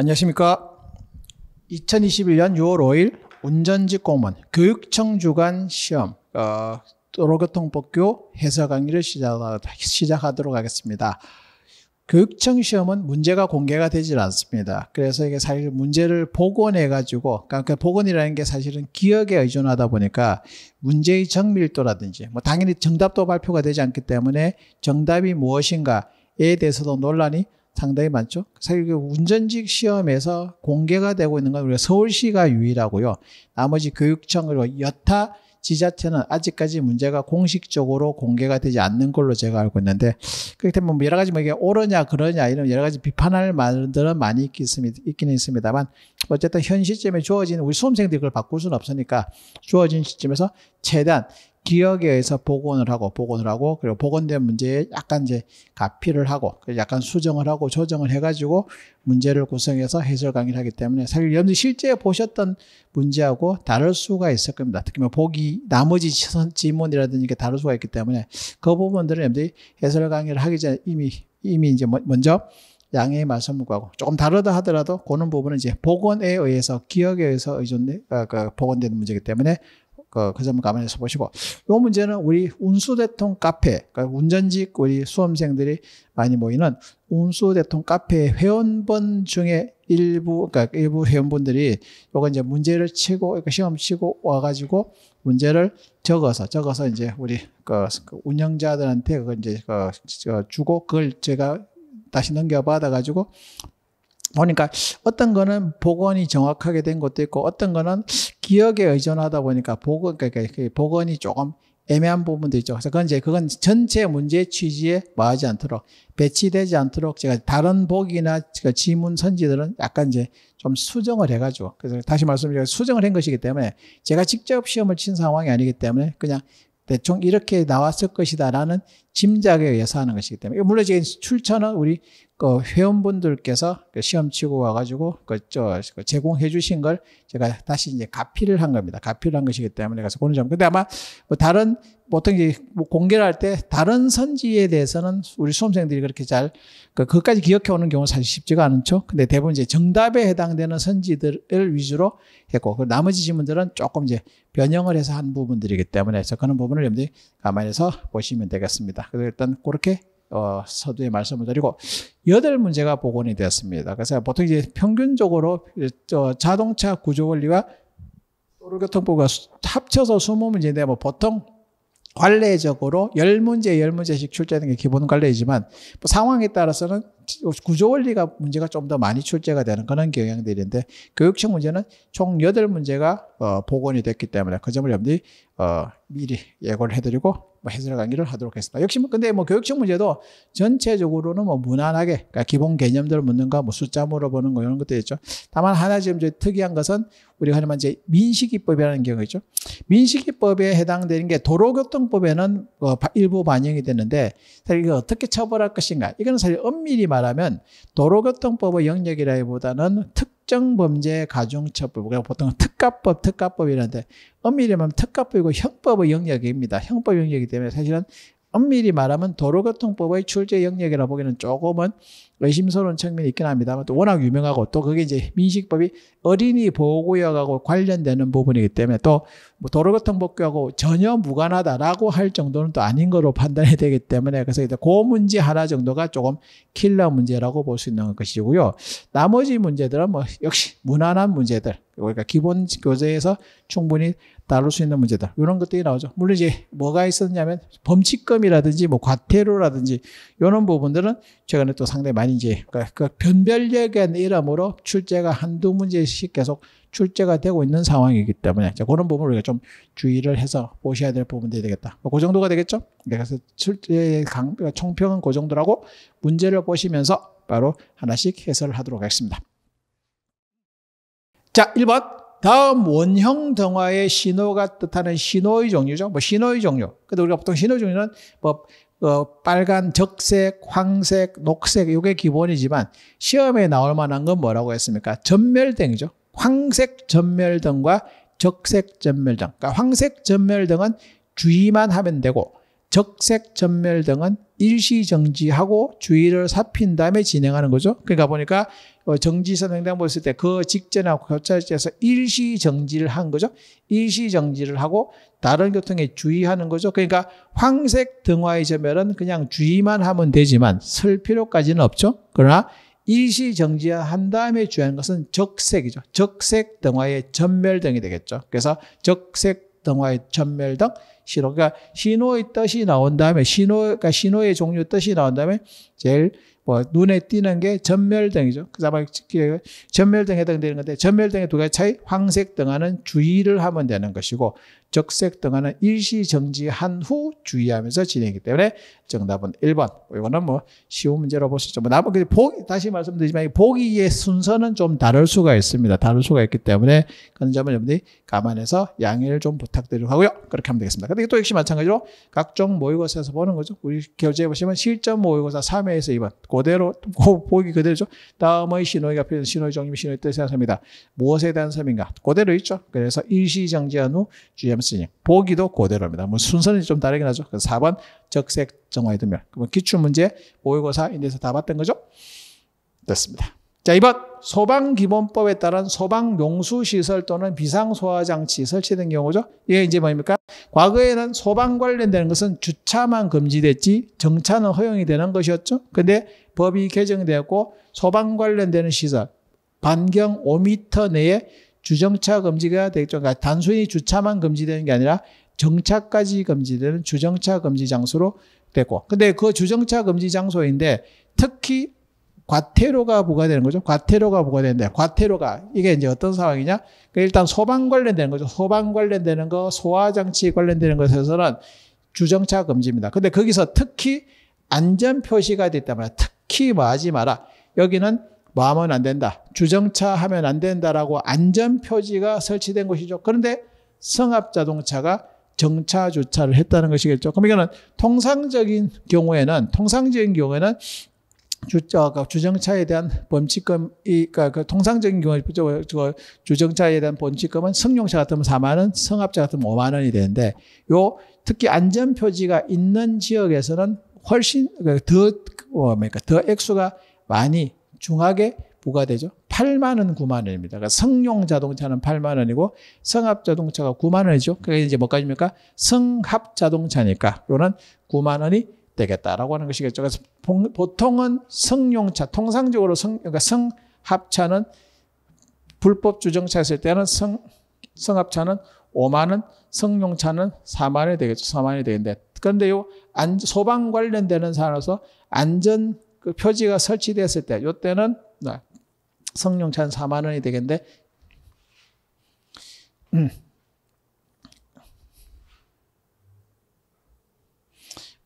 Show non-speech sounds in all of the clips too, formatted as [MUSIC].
안녕하십니까. 2021년 6월 5일 운전직 공무원 교육청 주간 시험 어, 도로교통법규 해설 강의를 시작하, 도록 하겠습니다. 교육청 시험은 문제가 공개가 되질 않습니다. 그래서 이게 사실 문제를 복원해가지고, 그러니까 그 복원이라는 게 사실은 기억에 의존하다 보니까 문제의 정밀도라든지, 뭐 당연히 정답도 발표가 되지 않기 때문에 정답이 무엇인가에 대해서도 논란이 상당히 많죠. 사실 그 운전직 시험에서 공개가 되고 있는 건 우리가 서울시가 유일하고요. 나머지 교육청 그리고 뭐 여타 지자체는 아직까지 문제가 공식적으로 공개가 되지 않는 걸로 제가 알고 있는데 그렇기 때문에 뭐 여러 가지 뭐 이게 옳으냐 그러냐 이런 여러 가지 비판할 말들은 많이 있겠 있기는 있습니다만 어쨌든 현 시점에 주어진 우리 수험생들이 그걸 바꿀 수는 없으니까 주어진 시점에서 최대한 기억에 의해서 복원을 하고 복원을 하고 그리고 복원된 문제에 약간 이제 가피를 하고 약간 수정을 하고 조정을 해가지고 문제를 구성해서 해설 강의를 하기 때문에 사실 여러분들 실제 보셨던 문제하고 다를 수가 있을 겁니다. 특히 뭐 보기 나머지 지문이라든지 이게 다를 수가 있기 때문에 그 부분들은 여러분들이 해설 강의를 하기 전에 이미 이미 이제 뭐, 먼저 양해의 말씀을 구하고 조금 다르다 하더라도 그런 부분은 이제 복원에 의해서 기억에 의해서 의존 아, 그 복원되는 문제이기 때문에 그, 그 점을 감안해서 보시고 이 문제는 우리 운수대통 카페 그러니까 운전직 우리 수험생들이 많이 모이는 운수대통 카페 회원분 중에 일부 그니까 일부 회원분들이 요거 이제 문제를 치고 그러니까 시험 치고 와가지고 문제를 적어서 적어서 이제 우리 그, 그 운영자들한테 그걸 이제 그 주고 그걸 제가 다시 넘겨받아가지고 보니까 어떤 거는 복원이 정확하게 된 것도 있고 어떤 거는 기억에 의존하다 보니까 복원, 그러니까 그 복원이 조금 애매한 부분도 있죠. 그래서 그건 이제 그건 전체 문제 취지에 뭐하지 않도록 배치되지 않도록 제가 다른 복이나 제가 그 지문 선지들은 약간 이제 좀 수정을 해가지고 그래서 다시 말씀드리면 수정을 한 것이기 때문에 제가 직접 시험을 친 상황이 아니기 때문에 그냥 대충 이렇게 나왔을 것이다라는 짐작에 의해서 하는 것이기 때문에 물론 지금 출처는 우리 그 회원분들께서 그 시험 치고 와가지고 그저 그 제공해 주신 걸 제가 다시 이제 가피를 한 겁니다. 가피를 한 것이기 때문에 그래서 그런 점. 근데 아마 뭐 다른 보통 뭐 이제 뭐 공개를 할 때 다른 선지에 대해서는 우리 수험생들이 그렇게 잘 그, 그것까지 기억해 오는 경우는 사실 쉽지가 않죠. 근데 대부분 이제 정답에 해당되는 선지들을 위주로 했고 그 나머지 지문들은 조금 이제 변형을 해서 한 부분들이기 때문에 접근하는 부분을 여러분들이 감안해서 보시면 되겠습니다. 그래서 일단 그렇게 어, 서두에 말씀을 드리고 여덟 문제가 복원이 되었습니다. 그래서 보통 이제 평균적으로 자동차 구조 원리와 도로교통부가 합쳐서 20문제인데 뭐 보통 관례적으로 열문제열문제씩 출제하는 게 기본 관례이지만 뭐 상황에 따라서는 구조 원리가 문제가 좀 더 많이 출제가 되는 그런 경향들인데 교육청 문제는 총 여덟 문제가 어, 복원이 됐기 때문에 그 점을 여러분들이 어, 미리 예고를 해드리고 뭐 해설 강의를 하도록 했습니다. 역시 뭐 근데 뭐 교육청 문제도 전체적으로는 뭐 무난하게 그러니까 기본 개념들 묻는가 뭐 숫자 물어보는 거 이런 것들 있죠. 다만 하나 지금 저 특이한 것은 우리가 하는 이제 민식이법이라는 경우 있죠. 민식이법에 해당되는 게 도로교통법에는 어, 일부 반영이 되는데 사실 이거 어떻게 처벌할 것인가 이거는 사실 엄밀히 말 말하면 도로교통법의 영역이라기보다는 특정 범죄 가중처벌, 우리가 그러니까 보통 특가법, 특가법이라는데 엄밀히 말하면 특가법이고 형법의 영역입니다. 형법 영역이기 때문에 사실은 엄밀히 말하면 도로교통법의 출제 영역이라 보기에는 조금은 의심스러운 측면이 있긴 합니다만 또 워낙 유명하고 또 그게 이제 민식법이 어린이 보호구역하고 관련되는 부분이기 때문에 또 뭐 도로교통법규하고 전혀 무관하다라고 할 정도는 또 아닌 거로 판단이 [LAUGHS] 되기 때문에 그래서 이제 그 문제 하나 정도가 조금 킬러 문제라고 볼 수 있는 것이고요. 나머지 문제들은 뭐 역시 무난한 문제들 그러니까 기본 교재에서 충분히 다룰 수 있는 문제다. 이런 것들이 나오죠. 물론 이제 뭐가 있었냐면 범칙금이라든지 뭐 과태료라든지 이런 부분들은 최근에 또 상당히 많이 이제 그, 그 변별력의 이름으로 출제가 한두 문제씩 계속 출제가 되고 있는 상황이기 때문에 자, 그런 부분을 우리가 좀 주의를 해서 보셔야 될 부분들이 되겠다. 뭐 그 정도가 되겠죠. 네, 그래서 출제 강, 그러니까 총평은 그 정도라고 문제를 보시면서 바로 하나씩 해설을 하도록 하겠습니다. 자, 1번. 다음 원형 등화의 신호가 뜻하는 신호의 종류죠. 뭐 신호의 종류. 근데 우리가 보통 신호 종류는 뭐 어, 빨간, 적색, 황색, 녹색 이게 기본이지만 시험에 나올 만한 건 뭐라고 했습니까? 전멸등이죠. 황색 전멸등과 적색 전멸등. 그러니까 황색 전멸등은 주의만 하면 되고 적색 전멸등은 일시 정지하고 주의를 삽힌 다음에 진행하는 거죠. 그러니까 보니까 어, 정지선 횡단보였을때 그 직전하고 교차지에서 일시 정지를 한 거죠. 일시 정지를 하고 다른 교통에 주의하는 거죠. 그러니까 황색 등화의 점멸은 그냥 주의만 하면 되지만 쓸 필요까지는 없죠. 그러나 일시 정지한 다음에 주의하는 것은 적색이죠. 적색 등화의 전멸 등이 되겠죠. 그래서 적색 등화의 전멸 등 신호, 그러니까 신호의 뜻이 나온 다음에 신호, 그러니까 신호의 종류 뜻이 나온 다음에 제일 뭐 눈에 띄는 게 전멸등이죠. 그다음에 전멸등 에 해당되는 건데 전멸등의 두 가지 차이 황색 등하는 주의를 하면 되는 것이고 적색 등하는 일시 정지한 후 주의하면서 진행이기 때문에 정답은 1번. 이거는 뭐 쉬운 문제로 볼 수 있죠. 뭐 나머지 보기 다시 말씀드리지만 보기의 순서는 좀 다를 수가 있습니다. 다를 수가 있기 때문에 그런 점을 여러분들이 감안해서 양해를 좀 부탁드리고 하고요. 그렇게 하면 되겠습니다. 근데 또 역시 마찬가지로 각종 모의고사에서 보는 거죠. 우리 교재에 보시면 실전 모의고사 3회에서 2번 그대로 보기 그대로죠. 다음의 신호가 필요한 신호의 정임 신호의 뜻을 생각합니다. 무엇에 대한 섬인가? 그대로 있죠. 그래서 일시정지한 후 GMC님. 보기도 그대로입니다. 뭐 순서는 좀 다르긴 하죠. 그래서 4번 적색 정화에 두면. 그러 기출문제 모의고사 인데서 다 봤던 거죠? 됐습니다. 자, 2번. 소방기본법에 따른 소방용수시설 또는 비상소화장치 설치된 경우죠. 이게 이제 뭡니까? 과거에는 소방 관련되는 것은 주차만 금지됐지 정차는 허용이 되는 것이었죠. 근데 법이 개정되었고 소방 관련되는 시설 반경 5m 내에 주정차 금지가 되겠죠. 그러니까 단순히 주차만 금지되는 게 아니라 정차까지 금지되는 주정차 금지 장소로 되고 근데 그 주정차 금지 장소인데 특히 과태료가 부과되는 거죠. 과태료가 부과되는데 과태료가 이게 이제 어떤 상황이냐? 그 일단 소방 관련되는 거죠. 소방 관련되는 거, 소화 장치 관련되는 것에서는 주정차 금지입니다. 근데 거기서 특히 안전 표시가 됐단 말이야. 특히 뭐 하지 마라. 여기는 뭐 하면 안 된다. 주정차 하면 안 된다라고 안전 표지가 설치된 것이죠. 그런데 성합 자동차가 정차 주차를 했다는 것이겠죠. 그럼 이거는 통상적인 경우에는 통상적인 경우에는 주, 가 주정차에 대한 범칙금, 이, 그러니까 그 통상적인 경우에 주정차에 대한 범칙금은 승용차 같으면 4만원, 승합차 같으면 5만원이 되는데, 요, 특히 안전표지가 있는 지역에서는 훨씬 그 더, 어, 뭡니까, 더 액수가 많이 중하게 부과되죠. 8만 원, 9만 원입니다. 그러니까 승용 자동차는 8만 원이고 성합 자동차가 9만 원이죠. 그게 이제 뭐까지입니까? 성합 자동차니까 요는 9만 원이 되겠다라고 하는 것이겠죠. 그래서 보통은 승용차, 통상적으로 성, 그러니까 성합차는 불법 주정차 했을 때는 성, 성합차는 5만원, 성용차는 4만원이 되겠죠. 4만원이 되는데 그런데 요 안, 소방 관련되는 산에서 안전 그 표지가 설치됐을 때, 요 때는 성용차는 4만원이 되겠는데, 음.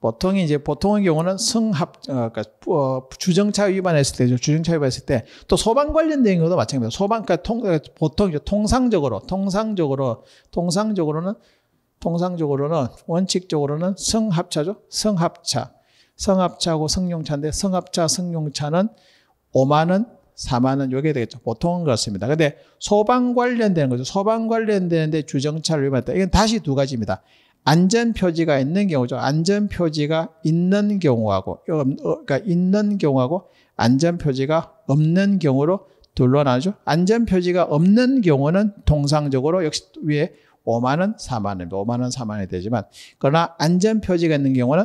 보통 이제 보통의 경우는 승합 어, 그러니까 어, 주정차 위반했을 때죠. 주정차 위반했을 때 또 소방 관련된 것도 마찬가지입니다. 소방 그러니까 통, 그러니까 보통 이제 통상적으로 통상적으로 통상적으로는 통상적으로는 원칙적으로는 승합차죠. 승합차. 승합차하고 승용차인데 승합차 승용차는 5만 원, 4만 원 요게 되겠죠. 보통은 그렇습니다. 근데 소방 관련되는 거죠. 소방 관련되는데 주정차를 위반했다. 이건 다시 두 가지입니다. 안전 표지가 있는 경우죠. 안전 표지가 있는 경우하고 어, 그러니까 있는 경우하고 안전 표지가 없는 경우로 둘로 나누죠. 안전 표지가 없는 경우는 통상적으로 역시 위에 5만 원, 4만 원입 5만 원, 4만 원이 되지만 그러나 안전 표지가 있는 경우는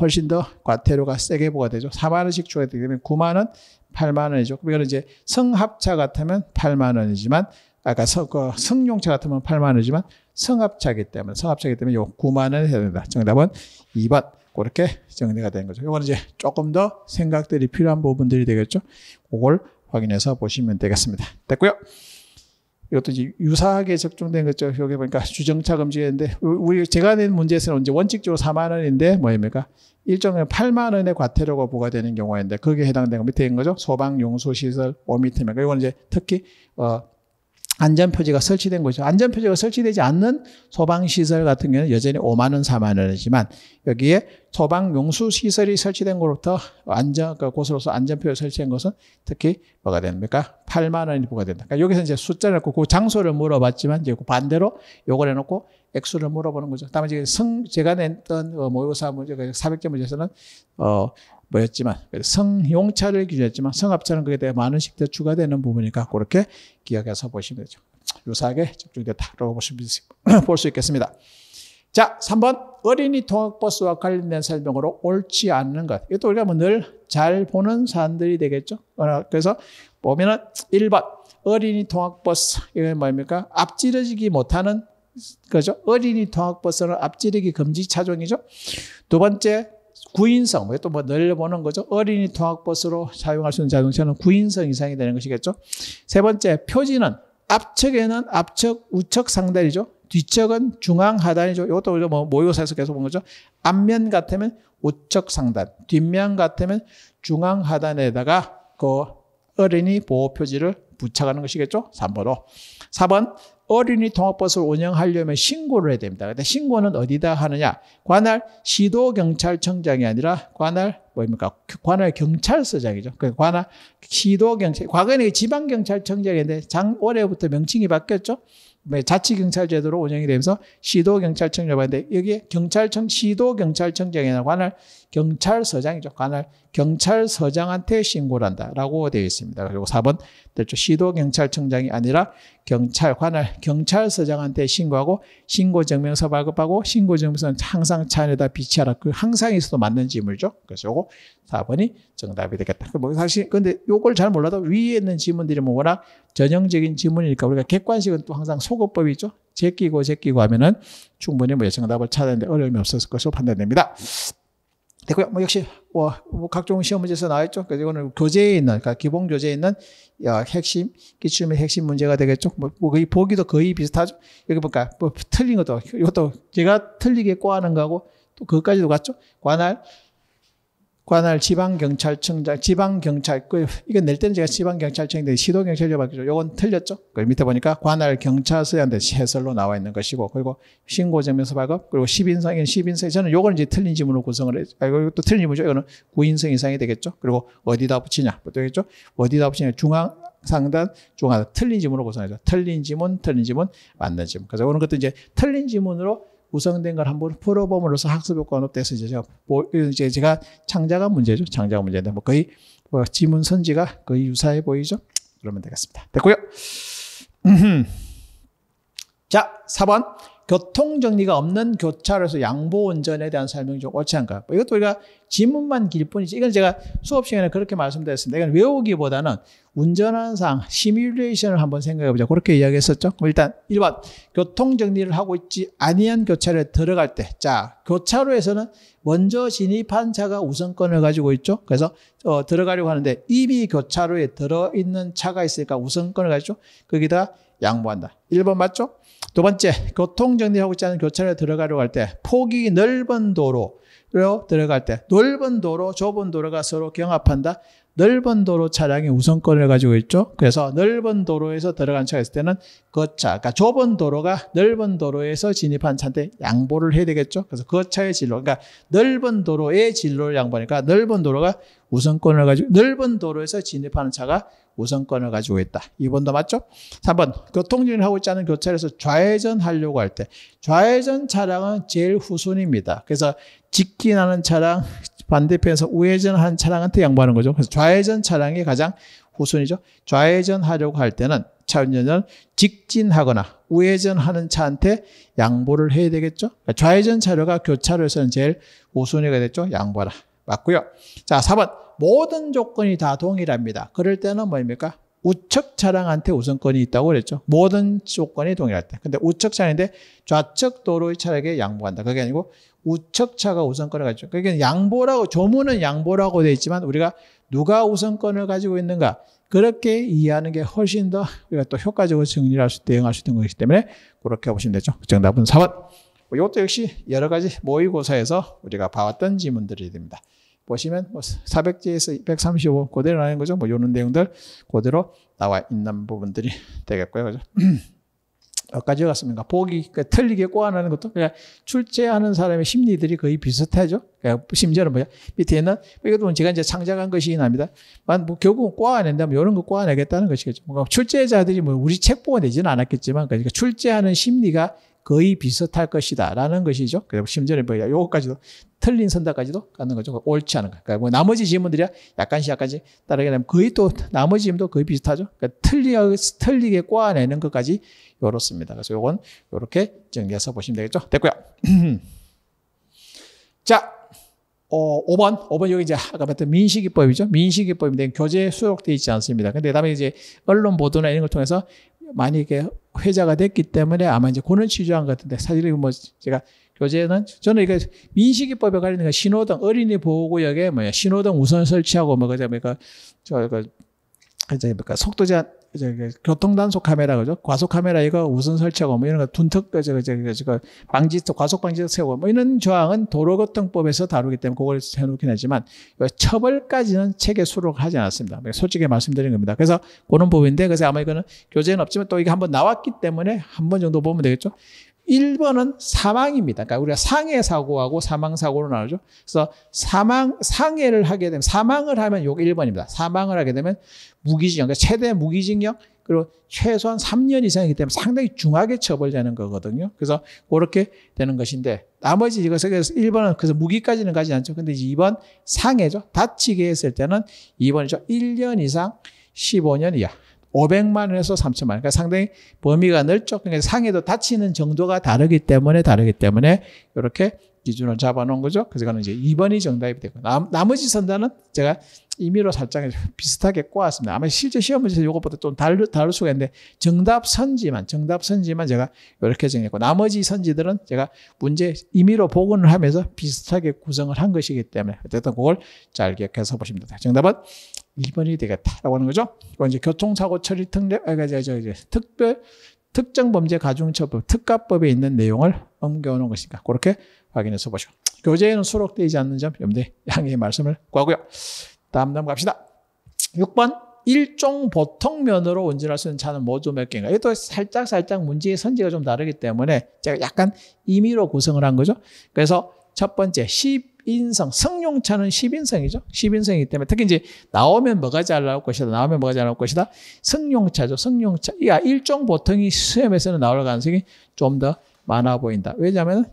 훨씬 더 과태료가 세게 부과되죠. 4만 원씩 주게 되면 9만 원, 8만 원이죠. 그러면 이제 성합차 같으면 8만 원이지만 아까 그 성용차 같으면 8만 원이지만 성합차기 때문에 성합차기 때문에 요 9만 원에 해야 된다. 정답은 2번. 그렇게 정리가 된 거죠. 이거는 이제 조금 더 생각들이 필요한 부분들이 되겠죠. 그걸 확인해서 보시면 되겠습니다. 됐고요. 이것도 이제 유사하게 적중된 거죠. 여기 보니까 주정차 금지했는데 우리 제가 낸 문제에서는 이제 원칙적으로 4만 원인데 뭐입니까? 일정에 8만 원의 과태료가 부과되는 경우인데 거기에 해당된 거 밑에 있는 거죠. 소방 용수 시설 5터면 이건 이제 특히 어 안전표지가 설치된 곳이죠. 안전표지가 설치되지 않는 소방시설 같은 경우는 여전히 5만원, 4만원이지만 여기에 소방 용수 시설이 설치된 곳부터 안전 그 곳으로서 안전표를 설치한 것은 특히 뭐가 됩니까? 8만 원이 부과된다. 그러니까 여기서 이제 숫자를 놓고 그 장소를 물어봤지만 이제 그 반대로 요걸 해놓고 액수를 물어보는 거죠. 다만 지금 성 제가 냈던 그 모의고사 문제 400점 그 문제에서는 어 뭐였지만 성용차를 기준했지만 성합차는 그에 대해 많은 식대 추가되는 부분이니까 그렇게 기억해서 보시면 되죠. 유사하게 적중됐다라고 보시면 [CLEARS THROAT] 볼 수 있겠습니다. 자, 3번. 어린이 통학버스와 관련된 설명으로 옳지 않는 것. 이것도 우리가 뭐늘잘 보는 사람들이 되겠죠. 어, 그래서 보면은 1번. 어린이 통학버스. 이건 뭡니까? 앞지르지기 못하는 그죠? 어린이 통학버스는 앞지르기 금지 차종이죠. 두 번째, 구인성. 이것도 뭐 늘려보는 거죠. 어린이 통학버스로 사용할 수 있는 자동차는 구인성 이상이 되는 것이겠죠. 세 번째, 표지는 앞측에는 앞측, 우측 상단이죠. 뒤쪽은 중앙 하단이죠. 이것도 우리가 뭐 모의고사에서 계속 본 거죠. 앞면 같으면 우측 상단, 뒷면 같으면 중앙 하단에다가 그 어린이 보호 표지를 부착하는 것이겠죠. 3번으로. 4번 어린이 통학버스를 운영하려면 신고를 해야 됩니다. 근데 신고는 어디다 하느냐? 관할 시도 경찰청장이 아니라 관할 뭐입니까 그 관할 경찰서장이죠. 그 관할 시도 경찰 과거에는 지방 경찰청장인데 장 올해부터 명칭이 바뀌었죠. 뭐 자치경찰제도로 운영이 되면서 시도경찰청 여반데 여기에 경찰청, 시도경찰청장에 관할 경찰서장이죠. 관할 경찰서장한테 신고를 한다라고 되어 있습니다. 그리고 4번 됐죠. 시도 경찰청장이 아니라 경찰 관할 경찰서장한테 신고하고 신고 증명서 발급하고 신고 증명서는 항상 차 안에다 비치하라. 그 항상 있어도 맞는 질문이죠 그래서 요거 4번이 정답이 되겠다. 그 뭐 사실 근데 요걸 잘 몰라도 위에 있는 질문들이뭐 워낙 전형적인 질문이니까 우리가 객관식은 또 항상 소거법이 죠 제끼고 제끼고 하면은 충분히 뭐 정답을 찾아내는데 어려움이 없었을 것으로 판단됩니다. 되고요뭐 역시 뭐, 뭐 각종 시험 문제에서 나왔죠. 그래서 이거는 교재에 있는 그러니까 기본 교재에 있는 야, 핵심 기출의 핵심 문제가 되겠죠. 뭐, 뭐 거의 보기도 거의 비슷하죠. 여기 보니까 뭐 틀린 것도 이것도 제가 틀리게 꼬아는 거하고 또 그것까지도 같죠. 관할 관할 지방경찰청장, 지방경찰, 이건 낼 때는 제가 지방경찰청인데 시도경찰서 바뀌죠. 요건 틀렸죠. 그 밑에 보니까 관할 경찰서에 한데 해설로 나와 있는 것이고, 그리고 신고증명서 발급, 그리고 10인상인 10인상, 저는 요건 이제 틀린 지문으로 구성을, 해, 아, 이거 또 틀린 지문이죠. 이거는 9인승 이상이 되겠죠. 그리고 어디다 붙이냐, 되겠죠. 어디다 붙이냐, 중앙, 상단, 중앙, 틀린 지문으로 구성해죠 틀린 지문, 틀린 지문, 맞는 지문. 그래서 오늘 것도 이제 틀린 지문으로 구성된 걸 한번 풀어봄으로써 학습 효과는 어때서 이제 제가 이제 제가 창작한 문제죠. 창자가 문제인데 뭐 거의 뭐 지문 선지가 거의 유사해 보이죠. 그러면 되겠습니다. 됐고요. [CLEARS THROAT] 자, 4번. 교통정리가 없는 교차로에서 양보 운전에 대한 설명이 좀 옳지 않을까. 뭐 이것도 우리가 지문만 길 뿐이지. 이건 제가 수업 시간에 그렇게 말씀드렸습니다. 이건 외우기보다는 운전하는 상 시뮬레이션을 한번 생각해 보자. 그렇게 이야기했었죠. 일단 1번 교통정리를 하고 있지 아니한 교차로에 들어갈 때. 자, 교차로에서는 먼저 진입한 차가 우선권을 가지고 있죠. 그래서 어, 들어가려고 하는데 이미 교차로에 들어 있는 차가 있으니까 우선권을 가지죠. 거기다 양보한다. 1번 맞죠? 두 번째, 교통 정리하고 있지 않은 교차로 에 들어가려고 할 때 폭이 넓은 도로로 들어갈 때 넓은 도로, 좁은 도로가 서로 경합한다. 넓은 도로 차량이 우선권을 가지고 있죠. 그래서 넓은 도로에서 들어간 차가 있을 때는 그 차, 그러니까 좁은 도로가 넓은 도로에서 진입한 차한테 양보를 해야 되겠죠. 그래서 그 차의 진로, 그러니까 넓은 도로의 진로를 양보하니까 넓은 도로가 우선권을 가지고 넓은 도로에서 진입하는 차가 우선권을 가지고 있다. 2번도 맞죠? 3번 교통진을 하고 있지 않은 교차에서 로 좌회전하려고 할 때 좌회전 차량은 제일 후순입니다. 그래서 직진하는 차량 반대편에서 우회전하는 차량한테 양보하는 거죠. 그래서 좌회전 차량이 가장 후순이죠. 좌회전하려고 할 때는 차 운전자는 직진하거나 우회전하는 차한테 양보를 해야 되겠죠. 그러니까 좌회전 차로가 교차로에서는 제일 우선이가 됐죠. 양보라 맞고요. 자, 4번. 모든 조건이 다 동일합니다. 그럴 때는 뭡니까 우측 차량한테 우선권이 있다고 그랬죠. 모든 조건이 동일할 때. 근데 우측 차인데 량 좌측 도로의 차량에 양보한다. 그게 아니고 우측 차가 우선권을 가지고. 그러니까 양보라고 조문은 양보라고 돼 있지만 우리가 누가 우선권을 가지고 있는가 그렇게 이해하는 게 훨씬 더 우리가 또 효과적으로 정리할 수 대응할 수 있는 것이기 때문에 그렇게 보시면 되죠. 그 정답은 4번. 뭐 이것도 역시 여러 가지 모의고사에서 우리가 봐왔던 지문들이 됩니다. 보시면 뭐 400지에서 235 그대로 나는 거죠. 뭐 이런 내용들 그대로 나와 있는 부분들이 되겠고요. 그죠? 몇가지 [CLEARS THROAT] 갔습니까? 보기, 그러니까 틀리게 꼬아내는 것도 그냥 출제하는 사람의 심리들이 거의 비슷하죠. 그러니까 심지어는 뭐야? 밑에 있는, 뭐 이것도 제가 이제 창작한 것이긴 니다 만, 뭐, 결국은 꼬아낸다면 이런 뭐 거 꼬아내겠다는 것이겠죠. 뭔가 출제자들이 뭐 우리 책 보고 내지는 않았겠지만, 그러니까 출제하는 심리가 거의 비슷할 것이다. 라는 것이죠. 그리고 심지어 는 뭐야, 요거까지도 틀린 선다까지도 갖는 거죠. 옳지 않은 거. 그러니까 뭐 나머지 질문들이야 약간씩 약간씩 따르게 되면 거의 또 나머지 질문도 거의 비슷하죠. 그러니까 틀리, 틀리게 꼬아내는 것까지 요렇습니다. 그래서 요건 요렇게 정리해서 보시면 되겠죠. 됐고요. [CLEARS THROAT] 자, 어, 5번, 5번 여기 이제 아까 봤던 민식이법이죠. 민식이법인데 교재에 수록되어 있지 않습니다. 근데 그 다음에 이제 언론 보도나 이런 걸 통해서 많이 이게 회자가 됐기 때문에 아마 이제 고런 취조한 것 같은데 사실은 뭐 제가 교재는 저는 이게 민식이법에 관련된 신호등 어린이 보호구역에 뭐야 신호등 우선 설치하고 뭐 그다음에 그 저 그, 그러니까 그, 그 속도 제한 이제 그 교통 단속 카메라 그죠? 과속 카메라 이거 우선 설치하고 뭐 이런 거 둔턱 그저 그저 저방지 그 과속 방지턱 세우고 뭐 이런 조항은 도로교통법에서 다루기 때문에 그걸 해놓긴 하지만 처벌까지는 책에 수록하지 않았습니다. 네, 솔직히 말씀드린 겁니다. 그래서 그런 분인데 그래서 아마 이거는 교재는 없지만 또 이게 한번 나왔기 때문에 한 번 정도 보면 되겠죠. 1번은 사망입니다. 그러니까 우리가 상해 사고하고 사망 사고로 나누죠. 그래서 사망 상해를 하게 되면 사망을 하면 요게 1번입니다. 사망을 하게 되면 무기징역, 그러니까 최대 무기징역 그리고 최소한 3년 이상이기 때문에 상당히 중하게 처벌되는 거거든요. 그래서 그렇게 되는 것인데 나머지 이것에 대해서 1번은 그래서 무기까지는 가지 않죠. 근데 2번 상해죠. 다치게 했을 때는 2번이죠. 1년 이상 15년 이하. 500만 원에서 3천만 원. 그러니까 상당히 범위가 넓죠. 그러니까 상해도 다치는 정도가 다르기 때문에 다르기 때문에 이렇게 기준을 잡아놓은 거죠. 그래서 그는 이제 2번이 정답이 되고 나, 나머지 선단은 제가 임의로 살짝 비슷하게 꼬았습니다. 아마 실제 시험 문제에서 이것보다 좀 다를, 다를 수가 있는데 정답 선지만 정답 선지만 제가 이렇게 정했고 나머지 선지들은 제가 문제 임의로 복원을 하면서 비슷하게 구성을 한 것이기 때문에 어쨌든 그걸 잘 기억해서 보시면 됩니다. 정답은 2번이 되겠다라고 하는 거죠. 이건 이제 교통사고 처리 특례, 아, 저, 저, 저, 특별, 특정 범죄 가중처벌, 특가법에 있는 내용을 옮겨오는 것이니 그렇게 확인해서 보죠. 교재에는 수록되지 않는 점 염두에 양해 말씀을 구하고요. 다음 넘어갑시다. 6번 일종 보통 면허로 운전할 수 있는 차는 모두 몇 개인가? 이것도 살짝 살짝 문제의 선지가 좀 다르기 때문에 제가 약간 임의로 구성을 한 거죠. 그래서 첫 번째 인성, 성룡차는 10인성이죠. 10인성이기 때문에 특히 이제 나오면 뭐가 잘 나올 것이다. 나오면 뭐가 잘 나올 것이다. 성룡차죠. 성룡차. 야, 일종 보통이 수염에서는 나올 가능성이 좀 더 많아 보인다. 왜냐하면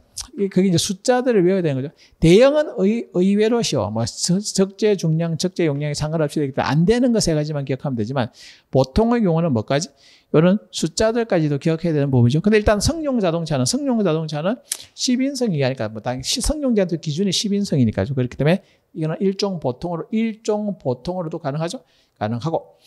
그게 이제 숫자들을 외워야 되는 거죠. 대형은 의, 의외로 쉬워. 뭐 적재 중량, 적재 용량에 상관없이 되기 때문에 안 되는 거세 가지만 기억하면 되지만 보통의 경우는 뭐까지? 이런 숫자들까지도 기억해야 되는 부분이죠. 근데 일단 성용 자동차는 성용 자동차는 10인승이니까 뭐당연 성용 자동차 기준이 10인승이니까요. 그렇기 때문에 이거는 일종 보통으로 일종 보통으로도 가능하죠. 가능하고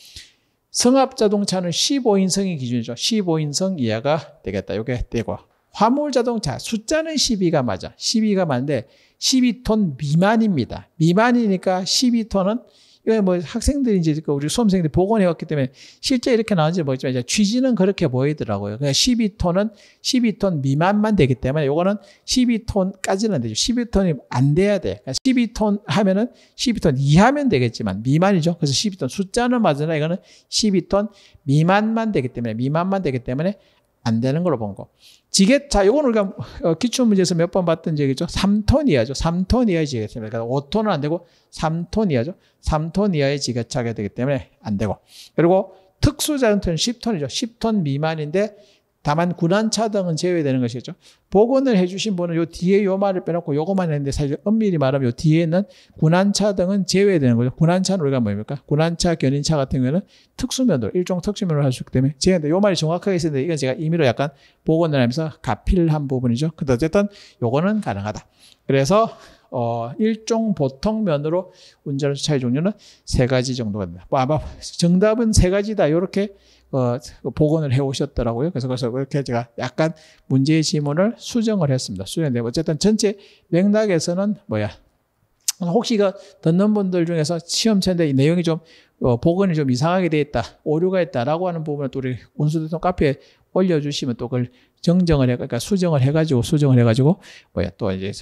성합 자동차는 15인승이 기준이죠. 15인승 이하가 되겠다. 이게 되고 화물 자동차 숫자는 12가 맞아. 12가 맞는데 12톤 미만입니다. 미만이니까 12톤은 이거 뭐 학생들이 이제 그 우리 수험생들이 복원해 왔기 때문에 실제 이렇게 나오는지 모르겠지만 이제 취지는 그렇게 보이더라고요. 그러 12톤은 12톤 미만만 되기 때문에 요거는 12톤까지는 되죠. 12톤이 안 돼야 돼. 그러 그러니까 12톤 하면은 12톤 이하면 되겠지만 미만이죠. 그래서 12톤 숫자는 맞으나 이거는 12톤 미만만 되기 때문에 미만만 되기 때문에 안 되는 걸로 본 거. 지게, 자, 요건 우리가 어, 기출문제에서 몇 번 봤던 얘기죠. 3톤 이하죠. 3톤 이하의 지게차입니다. 그러니까 5톤은 안 되고 3톤 이하죠. 3톤 이하의 지게차가 되기 때문에 안 되고. 그리고 특수자전터는 10톤이죠. 10톤 미만인데 다만 군한차 등은 제외되는 것이죠. 복원을 해주신 분은 요 뒤에 요 말을 빼놓고 요것만 했는데 사실 엄밀히 말하면 요 뒤에는 군한차 등은 제외되는 거죠. 군한차는 우리가 뭡니까? 군한차, 견인차 같은 경우는 특수면도, 일종 특수면으로 할 수 있기 때문에 제가 요 말이 정확하게 있었는데 이건 제가 임의로 약간 복원을 하면서 가필한 부분이죠. 근데 어쨌든 요거는 가능하다. 그래서 어, 일종 보통 면으로 운전 차의 종류는 세 가지 정도가 된다. 뭐 아마 정답은 세 가지다. 이렇게 어, 그 복원을 해 오셨더라고요. 그래서 그래서 그렇게 제가 약간 문제의 지문을 수정을 했습니다. 수정되고 어쨌든 전체 맥락에서는 뭐야 혹시 이거 그 듣는 분들 중에서 시험체인데 이 내용이 좀 어, 복원이 좀 이상하게 돼 있다, 오류가 있다라고 하는 부분을 또 우리 운수대통 카페에 올려주시면 또 그걸 정정을 해, 그러니까 수정을 해가지고, 수정을 해가지고, 뭐야, 또 이제,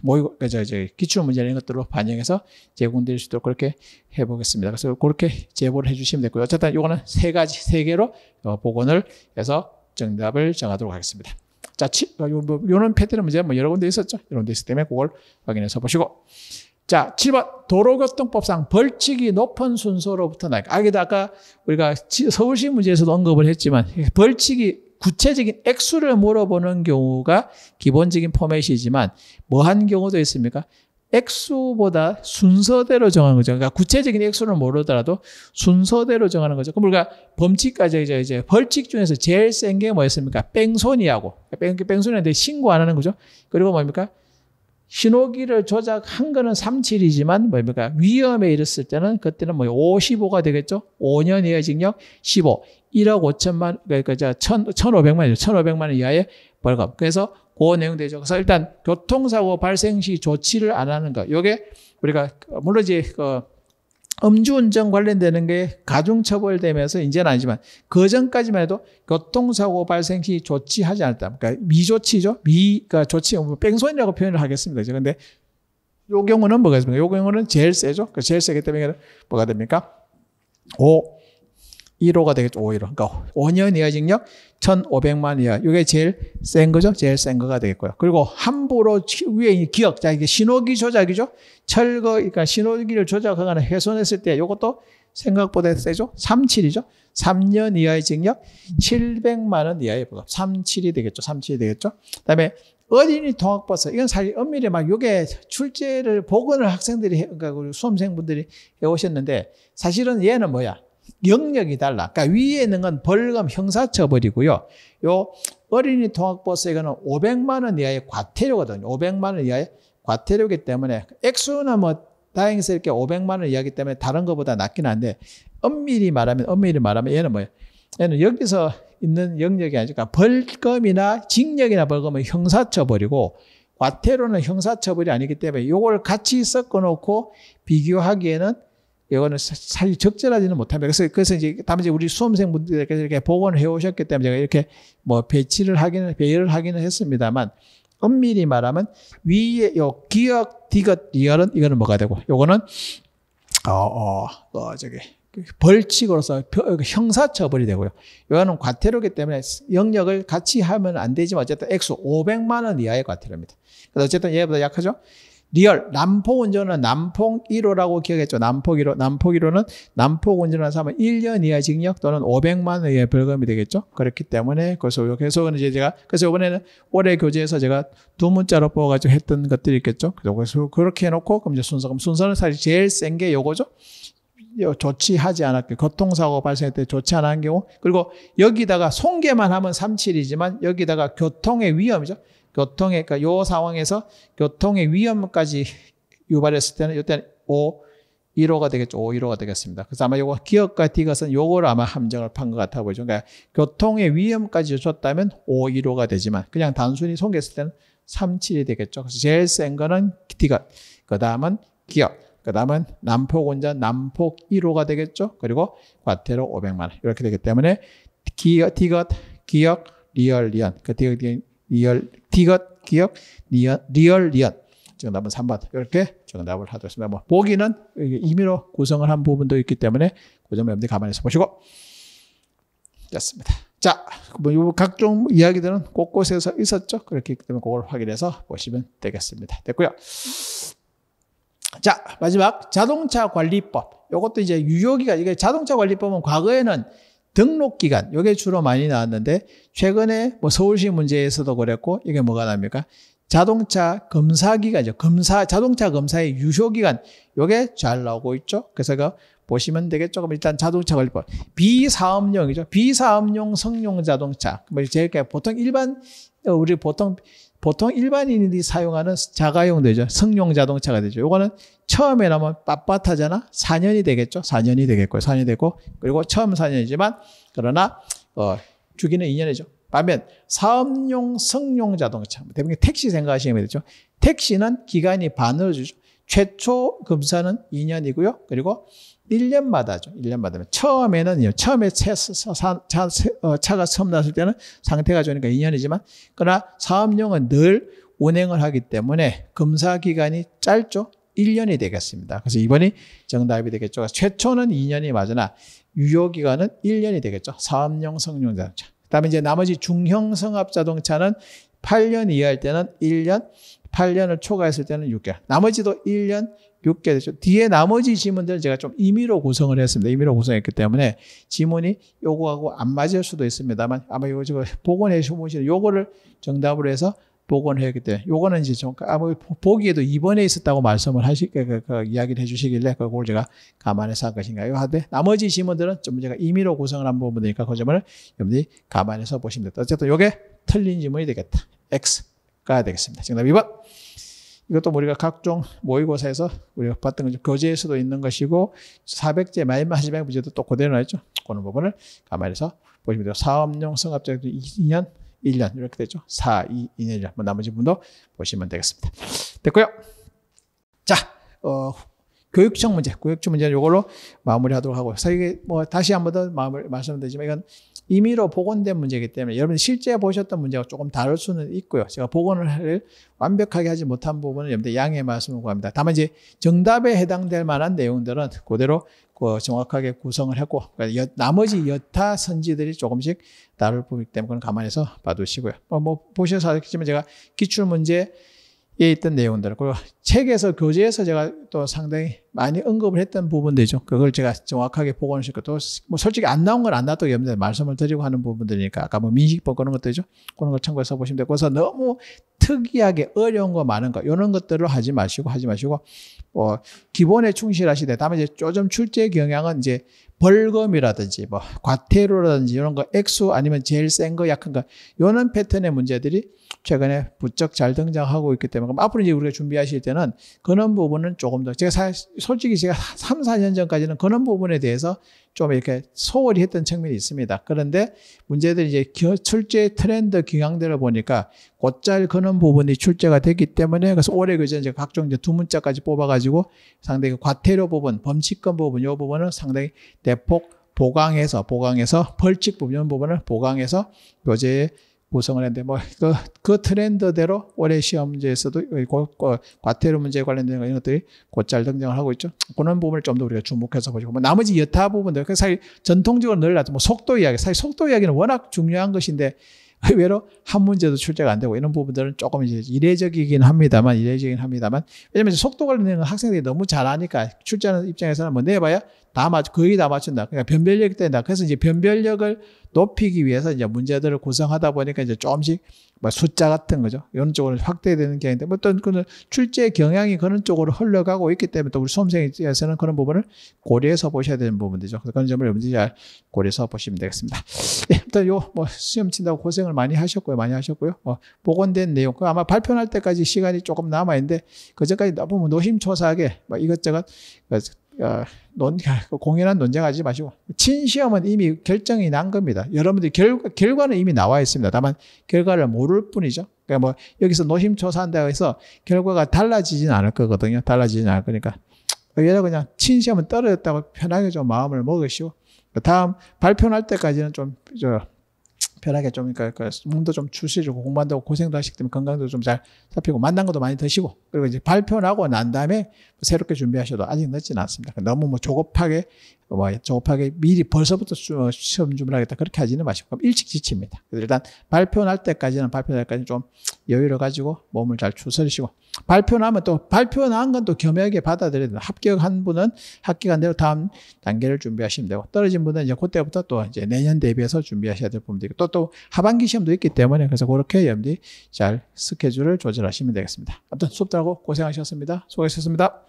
모의고, 저, 저, 기출문제 이런 것들로 반영해서 제공될 수 있도록 그렇게 해보겠습니다. 그래서 그렇게 제보를 해주시면 되고요. 어쨌든 이거는 세 가지, 세 개로 어, 복원을 해서 정답을 정하도록 하겠습니다. 자, 치, 어, 요, 뭐, 요런 패드는문제뭐 여러 군데 있었죠. 여러 군데 있을 때문에 그걸 확인해서 보시고. 자, 7번. 도로교통법상 벌칙이 높은 순서로부터 나니까. 아, 아까 우리가 서울시 문제에서도 언급을 했지만 벌칙이 구체적인 액수를 물어보는 경우가 기본적인 포맷이지만 뭐한 경우도 있습니까? 액수보다 순서대로 정하는 거죠. 그러니까 구체적인 액수를 모르더라도 순서대로 정하는 거죠. 그럼 우리가 범칙까지 이제, 이제 벌칙 중에서 제일 센 게 뭐였습니까? 뺑소니하고 뺑, 뺑소니한테 신고 안 하는 거죠. 그리고 뭡니까? 신호기를 조작한 거는 37이지만 뭡니까? 위험에 이랬을 때는 그때는 뭐 55가 되겠죠? 5년 이하 징역 15, 1억 5천만, 그러니까 1,500만 이죠 1,500만 원 이하의 벌금. 그래서 그 내용 되죠. 그래서 일단 교통사고 발생 시 조치를 안 하는 거. 요게 우리가, 물론 이제 그 음주운전 관련되는 게 가중처벌되면서 이제는 아니지만 그 전까지만 해도 교통사고 발생 시 조치하지 않았다. 그러니까 미조치죠. 미그 그러니까 조치 뭐 뺑소니라고 표현을 하겠습니다. 그런데 요 경우는 뭐가 있습니까? 요 경우는 제일 세죠. 그러니까 제일 세기 때문에 뭐가 됩니까? 5 1호가 되겠죠. 5일호. 그러니까 5년 이하 징역 1,500만 이하. 이게 제일 센 거죠. 제일 센 거가 되겠고요. 그리고 함부로 위에 기억, 자 이게 신호기 조작이죠. 철거, 그러니까 신호기를 조작하거나 훼손했을 때 이것도 생각보다 세죠. 37이죠. 3년 이하의 징역 700만 원 이하의 벌금. 37이 되겠죠. 37이 되겠죠. 그다음에 어린이 통학버스 이건 사실 엄밀히 막 요게 출제를 복원을 학생들이 그러니까 우리 수험생분들이 해 오셨는데 사실은 얘는 뭐야? 영역이 달라. 그러니까 위에 있는 건 벌금 형사처벌이고요. 요 어린이 통학버스에는 500만 원 이하의 과태료거든요. 500만 원 이하의 과태료기 이 때문에 액수는 뭐 다행스럽게 500만 원 이하기 때문에 다른 것보다 낮긴 한데 엄밀히 말하면 엄밀히 말하면 얘는 뭐예요? 얘는 여기서 있는 영역이 아니니까 그러니까 벌금이나 징역이나 벌금은 형사처벌이고 과태료는 형사처벌이 아니기 때문에 요걸 같이 섞어 놓고 비교하기에는 이거는 사실 적절하지는 못합니다. 그래서, 그래서 이제 다만 이 우리 수험생분들께서 이렇게 복원해 오셨기 때문에 제가 이렇게 뭐 배치를 하기는, 배열을 하기는 했습니다만, 엄밀히 말하면 위에 요 기억, 디귿, 리얼은 이거는 뭐가 되고, 요거는 어, 어, 어 저기 벌칙으로서 형사처벌이 되고요. 이거는 과태료기 때문에 영역을 같이 하면 안 되지만 어쨌든 액수 500만 원 이하의 과태료입니다. 그래서 어쨌든 얘보다 약하죠. 리얼 남포 운전은 남포 1호라고 기억했죠. 남포 1호, 남포 1호는 남포 운전을 사람은 1년 이하 징역 또는 500만 원의 벌금이 되겠죠. 그렇기 때문에 그래서 계속 이제 제가 그래서 이번에는 올해 교재에서 제가 두 문자로 뽑아가지고 했던 것들이 있겠죠. 그래서 그렇게 해놓고 그럼 이제 순서 그럼 순서는 사실 제일 센 게 요거죠. 조치하지 않았길 교통사고 발생할 때 조치 안 한 경우 그리고 여기다가 손괴만 하면 37이지만 여기다가 교통의 위험이죠. 교통의 그러니까 요 상황에서 교통의 위험까지 [LAUGHS] 유발했을 때는 이때는 O 1호가 되겠죠. O 1호가 되겠습니다. 그래서 아마 요거 기억과 디귿은 요거를 아마 함정을 판 것 같아 보이죠. 그러니까 교통의 위험까지 줬다면 O 1호가 되지만 그냥 단순히 손괴했을 때는 3, 7이 되겠죠. 그래서 제일 센 거는 디귿, 그 다음은 기억, 그 다음은 남폭 원자 남폭 1호가 되겠죠. 그리고 과태료 500만 원 이렇게 되기 때문에 기억, 디귿, 기억, 리얼, 리언. 그 디귿, 리얼, 디귿, 기억, 리얼, 리얼, 리엇. 정답은 3번. 이렇게 정답을 하도록 하겠습니다. 뭐, 보기는 임의로 구성을 한 부분도 있기 때문에 그 점을 여러분들이 가만히 서 보시고. 됐습니다. 자, 뭐, 각종 이야기들은 곳곳에서 있었죠. 그렇기 때문에 그걸 확인해서 보시면 되겠습니다. 됐고요. 자, 마지막 자동차 관리법. 이것도 이제 유효기간, 이게 자동차 관리법은 과거에는 등록 기간 이게 주로 많이 나왔는데 최근에 뭐 서울시 문제에서도 그랬고 이게 뭐가 납니까? 자동차 검사 기간이죠. 검사 자동차 검사의 유효 기간 이게 잘 나오고 있죠. 그래서 그 보시면 되겠죠. 그럼 일단 자동차 관리법 비사업용이죠. 비사업용 성용 자동차. 뭐 제일 보통 일반 우리 보통 보통 일반인이 사용하는 자가용 되죠. 승용 자동차가 되죠. 요거는 처음에 나면 빳빳하잖아. 4년이 되겠죠. 4년이 되겠고요. 4년이 되고 그리고 처음 4년이지만 그러나 어, 주기는 2년이죠. 반면 사업용 승용 자동차 대부분 택시 생각하시면 되죠. 택시는 기간이 반으로 주죠. 최초 검사는 2년이고요. 그리고 1년마다죠. 1년마다. 처음에는 처음에 차, 차, 차, 어, 차가 처음 나왔을 때는 상태가 좋으니까 2년이지만 그러나 사업용은 늘 운행을 하기 때문에 검사 기간이 짧죠. 1년이 되겠습니다. 그래서 이번이 정답이 되겠죠. 최초는 2년이 맞으나 유효 기간은 1년이 되겠죠. 사업용 성용 자동차. 그다음에 이제 나머지 중형 성합 자동차는 8년 이하일 때는 1년, 8년을 초과했을 때는 6개월. 나머지도 1년, 6개 되죠. 뒤에 나머지 지문들은 제가 좀 임의로 구성을 했습니다. 임의로 구성했기 때문에 지문이 요거하고 안 맞을 수도 있습니다만 아마 요거 지금 복원해 주시면 요거를 정답으로 해서 복원했기 때문에 요거는 이제 좀 아무 보기에도 이번에 있었다고 말씀을 하시 그, 그, 그 이야기를 해주시길래 그 그걸 제가 감안해서 한 것인가요? 하되 나머지 지문들은 좀 제가 임의로 구성을 한 부분이니까 그 점을 여러분들이 감안해서 보시면 됩니다. 어쨌든 요게 틀린 지문이 되겠다. X가 되겠습니다. 정답 2번. 이것도 우리가 각종 모의고사에서 우리가 봤던 거죠. 교재에서도 있는 것이고 400제 마지막 마지막 문제도 또 그대로 나왔죠 그런 부분을 감안해서 보시면 돼요. 사업용 성합자도 2년, 1년 이렇게 되죠. 4, 2, 2년, 1년. 뭐 나머지 분도 보시면 되겠습니다. 됐고요. 자, 어, 교육청 문제, 교육청 문제는 이걸로 마무리하도록 하고, 요 이게 뭐 다시 한번 더 마무리 말씀드리지만 이건 임의로 복원된 문제이기 때문에 여러분 실제 보셨던 문제가 조금 다를 수는 있고요. 제가 복원을 완벽하게 하지 못한 부분은 여러분들 양해 말씀을 구합니다. 다만 이제 정답에 해당될 만한 내용들은 그대로 그 정확하게 구성을 했고 그 나머지 여타 선지들이 조금씩 다를 부분이기 때문에 그건 감안해서 봐두시고요. 뭐, 뭐 보셔서 알겠지만 제가 기출 문제 있던 내용들, 그리고 책에서, 교재에서 제가 또 상당히 많이 언급을 했던 부분들이죠. 그걸 제가 정확하게 복원을 시켰고, 또, 뭐 솔직히 안 나온 건 안 나도 엽니다. 말씀을 드리고 하는 부분들이니까. 아까 뭐 민식법 그런 것들이죠. 그런 걸 참고해서 보시면 되고, 그래서 너무 특이하게 어려운 거 많은 거, 이런 것들을 하지 마시고, 하지 마시고, 뭐, 기본에 충실하시되, 다음에 이제 쪼점 출제 경향은 이제 벌금이라든지 뭐 과태료라든지 이런 거 액수 아니면 제일 센거 약한 거요런 패턴의 문제들이 최근에 부쩍 잘 등장하고 있기 때문에 앞으로 이제 우리가 준비하실 때는 그런 부분은 조금 더 제가 사, 솔직히 제가 3, 4년 전까지는 그런 부분에 대해서 좀 이렇게 소홀히 했던 측면이 있습니다. 그런데 문제들이 이제 출제 트렌드 경향들을 보니까 곧잘 그는 부분이 출제가 되기 때문에 그래서 올해 그전 이 각종 이제 두 문자까지 뽑아가지고 상당히 그 과태료 부분, 범칙금 부분, 요 부분은 상당히 대폭 보강해서 보강해서 벌칙 부분 부분을 보강해서 교재에 구성을 했는데 뭐그 그 트렌드대로 올해 시험 문제에서도 과태료 문제에 관련된 이런 것들이 곧잘 등장을 하고 있죠. 그런 부분을 좀 더 우리가 주목해서 보시고 뭐 나머지 여타 부분들 그 사실 전통적으로 늘어 나도 뭐 속도 이야기 사실 속도 이야기는 워낙 중요한 것인데 [LAUGHS] 의외로 한 문제도 출제가 안 되고 이런 부분들은 조금 이제 이례적이긴 합니다만 이례적이긴 합니다만 왜냐면 속도 관련된 건 학생들이 너무 잘하니까 출제하는 입장에서는 뭐 내봐야 다 맞, 거의 다 맞춘다. 그러니까 변별력이 된다. 그래서 이제 변별력을 높이기 위해서 이제 문제들을 구성하다 보니까 이제 조금씩 뭐 숫자 같은 거죠. 이런 쪽으로 확대되는 경향인데, 뭐 어떤 그런 출제 경향이 그런 쪽으로 흘러가고 있기 때문에 또 우리 수험생 에서는 그런 부분을 고려해서 보셔야 되는 부분이죠. 그런 점을 여러분들이 잘 고려해서 보시면 되겠습니다. 일단 [LAUGHS] 예, 요, 뭐 수험 친다고 고생을 많이 하셨고요. 많이 하셨고요. 뭐 복원된 내용. 그 아마 발표할 때까지 시간이 조금 남아있는데, 그전까지 너무 노심초사하게 막 뭐 이것저것 그 어, 논, [LAUGHS] 공연한 논쟁하지 마시고 진시험은 이미 결정이 난 겁니다. 여러분들 결과, 결과는 이미 나와 있습니다. 다만 결과를 모를 뿐이죠. 그러니까 뭐 여기서 노심초사한다고 해서 결과가 달라지진 않을 거거든요. 달라지진 않을 거니까 의외 그냥 친시험은 떨어졌다고 편하게 좀 마음을 먹으시고 다음 발표할 때까지는 좀저 편하게 좀 그러니까 그 몸도 좀 추스리고 공부한다고 고생도 하시기 때문에 건강도 좀 잘잡히고 만난 것도 많이 드시고 그리고 이제 발표하고난 다음에 뭐 새롭게 준비하셔도 아직 늦지는 않습니다. 너무 뭐 조급하게 뭐 조급하게 미리 벌써부터 시험 준비하겠다 그렇게 하지는 마시고 일찍 지칩니다. 그래서 일단 발표 날 때까지는 발표 날까지 좀 여유를 가지고 몸을 잘 추스리시고 발표나면 또 발표난 건또 겸허하게 받아들여야 된다. 합격한 분은 합격한 대로 다음 단계를 준비하시면 되고 떨어진 분은 이제 그때부터 또 이제 내년 대비해서 준비하셔야 될 부분들이 또 또 하반기 시험도 있기 때문에 그래서 그렇게 염디 잘 스케줄을 조절하시면 되겠습니다. 아무튼 수업 들하고 고생하셨습니다. 수고하셨습니다.